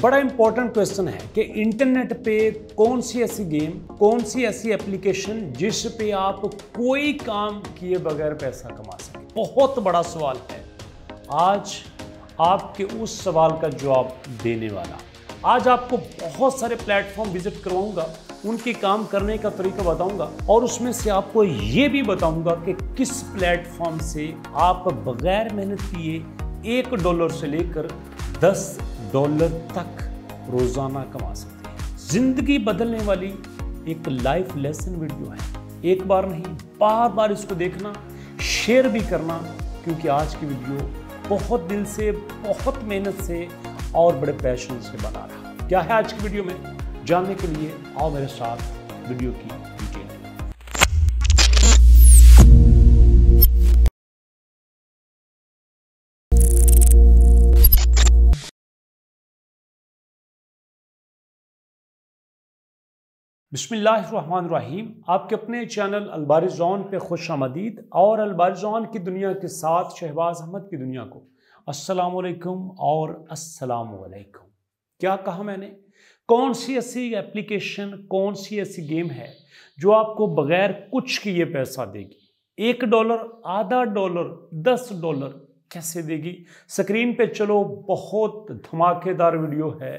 बड़ा important question है कि इंटरनेट पे कौन सी ऐसी गेम कौन सी ऐसी एप्लीकेशन जिस पे आप कोई काम किए बगैर पैसा कमा सकें बहुत बड़ा सवाल है आज आपके उस सवाल का जवाब देने वाला आज आपको बहुत सारे प्लेटफॉर्म विजिट करवाऊंगा उनके काम करने का तरीका बताऊंगा और उसमें से आपको ये भी बताऊंगा कि किस प्लेटफॉर्म से आप बगैर मेहनत किए एक डॉलर से लेकर दस डॉलर तक रोज़ाना कमा सकते हैं ज़िंदगी बदलने वाली एक लाइफ लेसन वीडियो है एक बार नहीं बार बार इसको देखना शेयर भी करना क्योंकि आज की वीडियो बहुत दिल से बहुत मेहनत से और बड़े पैशन से बना रहा क्या है आज की वीडियो में जानने के लिए आओ मेरे साथ वीडियो की बिसमीम आपके अपने चैनल अलबारिजान पे खुश आमदीद और अलबारिजौन की दुनिया के साथ शहबाज अहमद की दुनिया को अस्सलाम और अस्सलाम क्या कहा मैंने कौन सी ऐसी एप्लीकेशन कौन सी ऐसी गेम है जो आपको बगैर कुछ किए पैसा देगी एक डॉलर आधा डॉलर दस डॉलर कैसे देगी स्क्रीन पे चलो बहुत धमाकेदार वीडियो है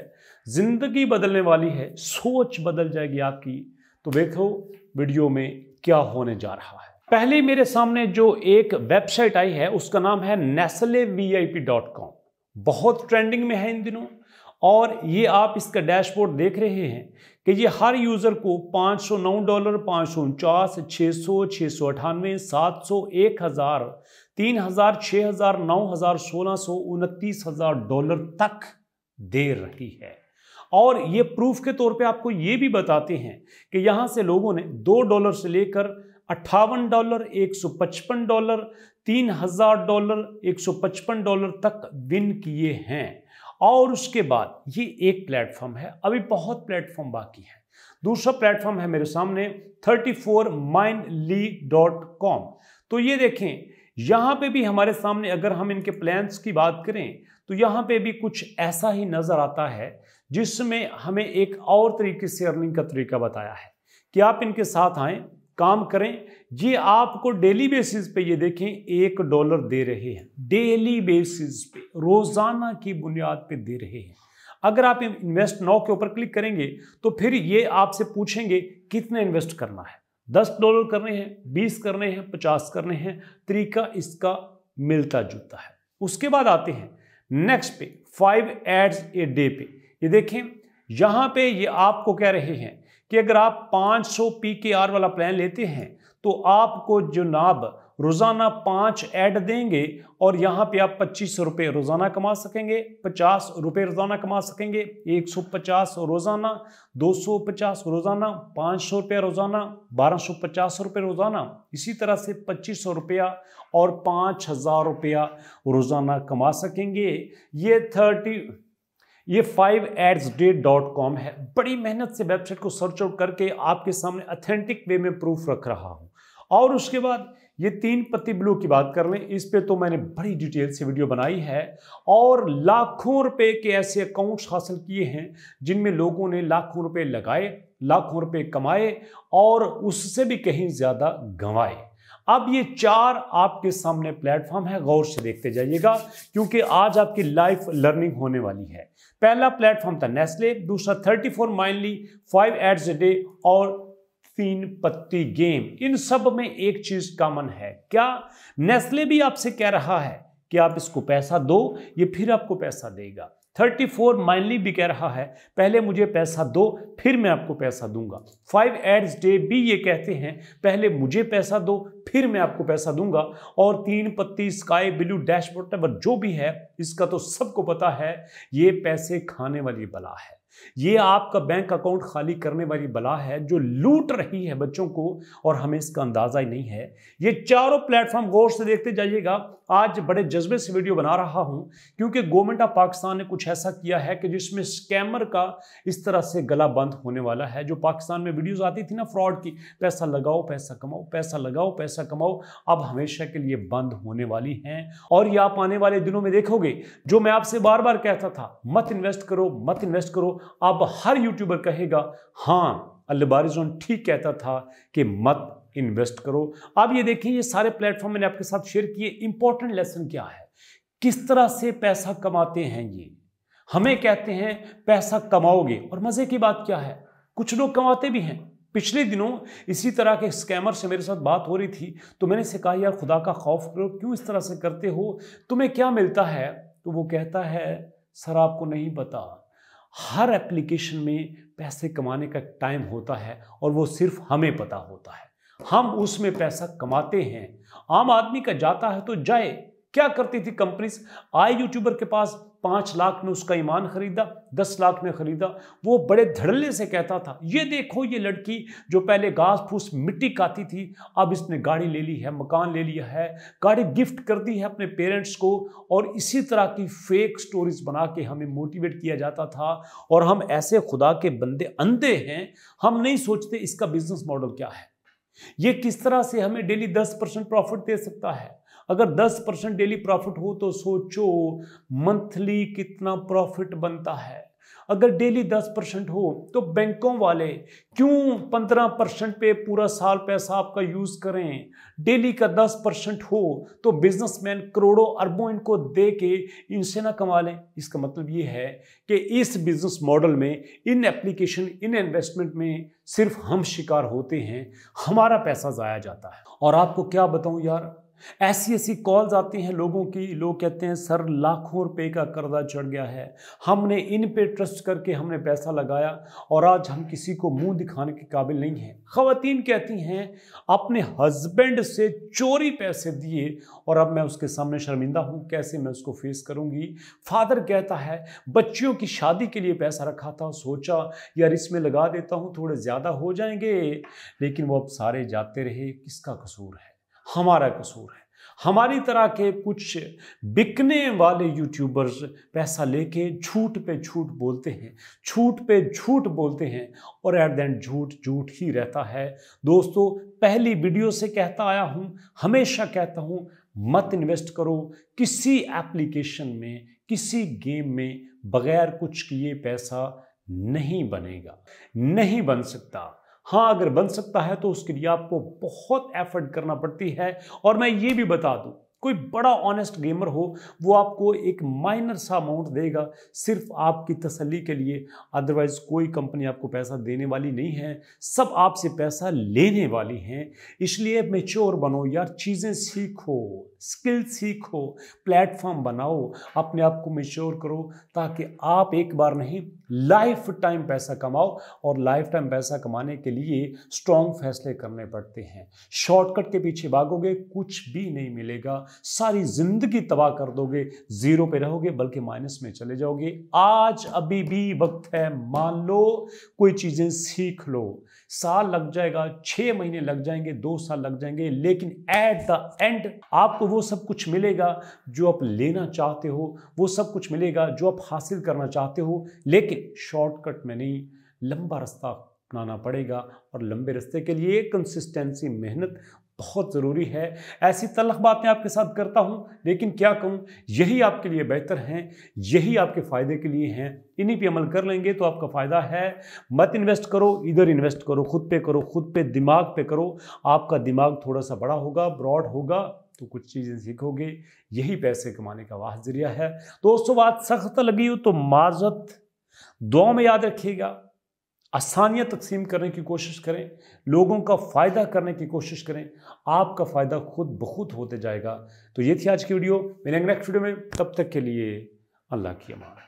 ज़िंदगी बदलने वाली है सोच बदल जाएगी आपकी तो देखो वीडियो में क्या होने जा रहा है पहले मेरे सामने जो एक वेबसाइट आई है उसका नाम है नेस्ले वी बहुत ट्रेंडिंग में है इन दिनों और ये आप इसका डैशबोर्ड देख रहे हैं कि ये हर यूज़र को 509 डॉलर पाँच सौ उनचास छः सौ छः सौ अठानवे सात सौ एक हज़ार तीन हजार छः हजार नौ हजार सोलह सौ उनतीस हजार डॉलर तक दे रही है और ये प्रूफ के तौर पे आपको ये भी बताते हैं कि यहां से लोगों ने दो डॉलर से लेकर अट्ठावन डॉलर एक सौ पचपन डॉलर तीन हजार डॉलर एक सौ पचपन डॉलर तक विन किए हैं और उसके बाद ये एक प्लेटफॉर्म है अभी बहुत प्लेटफॉर्म बाकी है दूसरा प्लेटफॉर्म है मेरे सामने thirty four mainly dot com तो ये देखें यहाँ पे भी हमारे सामने अगर हम इनके प्लान्स की बात करें तो यहाँ पे भी कुछ ऐसा ही नज़र आता है जिसमें हमें एक और तरीके से अर्निंग का तरीका बताया है कि आप इनके साथ आए काम करें ये आपको डेली बेसिस पे ये देखें एक डॉलर दे रहे हैं डेली बेसिस पे रोज़ाना की बुनियाद पे दे रहे हैं अगर आप इन्वेस्ट नाउ के ऊपर क्लिक करेंगे तो फिर ये आपसे पूछेंगे कितने इन्वेस्ट करना है दस डॉलर करने हैं बीस करने हैं पचास करने हैं तरीका इसका मिलता जुलता है उसके बाद आते हैं नेक्स्ट पे फाइव एड्स ए डे पे ये देखें यहां पे ये आपको कह रहे हैं कि अगर आप 500 पी के आर वाला प्लान लेते हैं तो आपको जो नाब रोज़ाना पांच ऐड देंगे और यहाँ पे आप पच्चीस रुपए रोज़ाना कमा सकेंगे पचास रुपये रोज़ाना कमा सकेंगे एक सौ पचास रोज़ाना दो सौ पचास रोज़ाना पांच सौ रुपया रोज़ाना बारह सौ पचास रुपए रोज़ाना इसी तरह से पच्चीस सौ रुपया और पांच हज़ार रुपया रोज़ाना कमा सकेंगे ये थर्टी ये five aids day dot com है बड़ी मेहनत से वेबसाइट को सर्च आउट करके आपके सामने अथेंटिक वे में प्रूफ रख रहा हूँ और उसके बाद ये तीन पत्ती ब्लू की बात कर लें इस पे तो मैंने बड़ी डिटेल से वीडियो बनाई है और लाखों रुपए के ऐसे अकाउंट्स हासिल किए हैं जिनमें लोगों ने लाखों रुपए लगाए लाखों रुपए कमाए और उससे भी कहीं ज़्यादा गंवाए अब ये चार आपके सामने प्लेटफॉर्म है गौर से देखते जाइएगा क्योंकि आज आपकी लाइफ लर्निंग होने वाली है पहला प्लेटफॉर्म था नेस्ले दूसरा thirty four mainly five aids a day और तीन पत्ती गेम इन सब में एक चीज कॉमन है क्या नेस्ले भी आपसे कह रहा है कि आप इसको पैसा दो ये फिर आपको पैसा देगा 34 फोर माइनली भी कह रहा है पहले मुझे पैसा दो फिर मैं आपको पैसा दूंगा फाइव एड्स डे भी ये कहते हैं पहले मुझे पैसा दो फिर मैं आपको पैसा दूंगा और तीन पत्ती स्काई ब्लू डैशबोर्ड जो भी है इसका तो सबको पता है ये पैसे खाने वाली बला है ये आपका बैंक अकाउंट खाली करने वाली बला है जो लूट रही है बच्चों को और हमें इसका अंदाजा ही नहीं है ये चारों प्लेटफॉर्म गौर से देखते जाइएगा आज बड़े जज्बे से वीडियो बना रहा हूं क्योंकि गवर्नमेंट ऑफ पाकिस्तान ने कुछ ऐसा किया है कि जिसमें स्कैमर का इस तरह से गला बंद होने वाला है जो पाकिस्तान में वीडियोज आती थी ना फ्रॉड की पैसा लगाओ पैसा कमाओ पैसा लगाओ पैसा कमाओ अब हमेशा के लिए बंद होने वाली है और ये आप आने वाले दिनों में देखोगे जो मैं आपसे बार बार कहता था मत इन्वेस्ट करो मत इन्वेस्ट करो अब हर यूट्यूबर कहेगा हाँ अल्बारिजन ठीक कहता था कि मत इन्वेस्ट करो आप ये देखें ये सारे प्लेटफॉर्म मैंने आपके साथ शेयर किए इंपॉर्टेंट लेसन क्या है किस तरह से पैसा कमाते हैं ये हमें कहते हैं पैसा कमाओगे और मज़े की बात क्या है कुछ लोग कमाते भी हैं पिछले दिनों इसी तरह के स्कैमर से मेरे साथ बात हो रही थी तो मैंने से कहा यार खुदा का खौफ करो क्यों इस तरह से करते हो तुम्हें क्या मिलता है तो वो कहता है सर आपको नहीं पता हर एप्लीकेशन में पैसे कमाने का टाइम होता है और वो सिर्फ हमें पता होता है हम उसमें पैसा कमाते हैं आम आदमी का जाता है तो जाए क्या करती थी कंपनीज आए यूट्यूबर के पास पाँच लाख में उसका ईमान खरीदा दस लाख में खरीदा वो बड़े धड़ल्ले से कहता था ये देखो ये लड़की जो पहले घास फूस मिट्टी काती थी अब इसने गाड़ी ले ली है मकान ले लिया है गाड़ी गिफ्ट कर दी है अपने पेरेंट्स को और इसी तरह की फेक स्टोरीज बना के हमें मोटिवेट किया जाता था और हम ऐसे खुदा के बंदे अंधे हैं हम नहीं सोचते इसका बिजनेस मॉडल क्या है ये किस तरह से हमें डेली दस परसेंट प्रॉफिट दे सकता है अगर 10 परसेंट डेली प्रॉफिट हो तो सोचो मंथली कितना प्रॉफिट बनता है अगर डेली दस परसेंट हो तो बैंकों वाले क्यों पंद्रह परसेंट पे पूरा साल पैसा आपका यूज करें डेली का दस परसेंट हो तो बिजनेसमैन करोड़ों अरबों इनको दे के इनसे ना कमा लें इसका मतलब ये है कि इस बिजनेस मॉडल में इन एप्लीकेशन इन इन्वेस्टमेंट में सिर्फ हम शिकार होते हैं हमारा पैसा ज़ाया जाता है और आपको क्या बताऊं यार ऐसी ऐसी कॉल्स आती हैं लोगों की लोग कहते हैं सर लाखों रुपए का कर्जा चढ़ गया है हमने इन पे ट्रस्ट करके हमने पैसा लगाया और आज हम किसी को मुंह दिखाने के काबिल नहीं हैं ख़वातीन कहती हैं अपने हस्बैंड से चोरी पैसे दिए और अब मैं उसके सामने शर्मिंदा हूँ कैसे मैं उसको फेस करूँगी फादर कहता है बच्चियों की शादी के लिए पैसा रखा था सोचा यार इसमें लगा देता हूँ थोड़े ज़्यादा हो जाएंगे लेकिन वो अब सारे जाते रहे किसका कसूर है हमारा कसूर है हमारी तरह के कुछ बिकने वाले यूट्यूबर्स पैसा लेके झूठ पे झूठ बोलते हैं झूठ पे झूठ बोलते हैं और एट एंड झूठ झूठ ही रहता है दोस्तों पहली वीडियो से कहता आया हूँ हमेशा कहता हूँ मत इन्वेस्ट करो किसी एप्लीकेशन में किसी गेम में बगैर कुछ किए पैसा नहीं बनेगा नहीं बन सकता हाँ अगर बन सकता है तो उसके लिए आपको बहुत एफर्ट करना पड़ती है और मैं ये भी बता दूँ कोई बड़ा ऑनेस्ट गेमर हो वो आपको एक माइनर सा अमाउंट देगा सिर्फ आपकी तसल्ली के लिए अदरवाइज कोई कंपनी आपको पैसा देने वाली नहीं है सब आपसे पैसा लेने वाली हैं इसलिए मेच्योर बनो यार चीज़ें सीखो स्किल सीखो प्लेटफॉर्म बनाओ अपने आप को मेच्योर करो ताकि आप एक बार नहीं लाइफ टाइम पैसा कमाओ और लाइफ टाइम पैसा कमाने के लिए स्ट्रॉन्ग फैसले करने पड़ते हैं शॉर्टकट के पीछे भागोगे कुछ भी नहीं मिलेगा सारी जिंदगी तबाह कर दोगे जीरो पे रहोगे बल्कि माइनस में चले जाओगे आज अभी भी वक्त है मान लो कोई चीज़ें सीख लो साल लग जाएगा छः महीने लग जाएंगे दो साल लग जाएंगे लेकिन एट द एंड आपको वो सब कुछ मिलेगा जो आप लेना चाहते हो वो सब कुछ मिलेगा जो आप हासिल करना चाहते हो लेकिन शॉर्टकट में नहीं लंबा रास्ता अपनाना पड़ेगा और लंबे रास्ते के लिए कंसिस्टेंसी मेहनत बहुत ज़रूरी है ऐसी तलख बातें आपके साथ करता हूँ लेकिन क्या कहूँ यही आपके लिए बेहतर हैं यही आपके फ़ायदे के लिए हैं इन्हीं पे अमल कर लेंगे तो आपका फ़ायदा है मत इन्वेस्ट करो इधर इन्वेस्ट करो खुद पे करो खुद पे दिमाग पे करो आपका दिमाग थोड़ा सा बड़ा होगा ब्रॉड होगा तो कुछ चीज़ें सीखोगे यही पैसे कमाने का वाह जरिया है दोस्तों बात सख्त लगी हो तो माजत दुआ में याद रखिएगा आसानियाँ तकसीम करने की कोशिश करें लोगों का फ़ायदा करने की कोशिश करें आपका फ़ायदा खुद बखुद होते जाएगा तो ये थी आज की वीडियो मेरे नेक्स्ट वीडियो में तब तक के लिए अल्लाह की अमान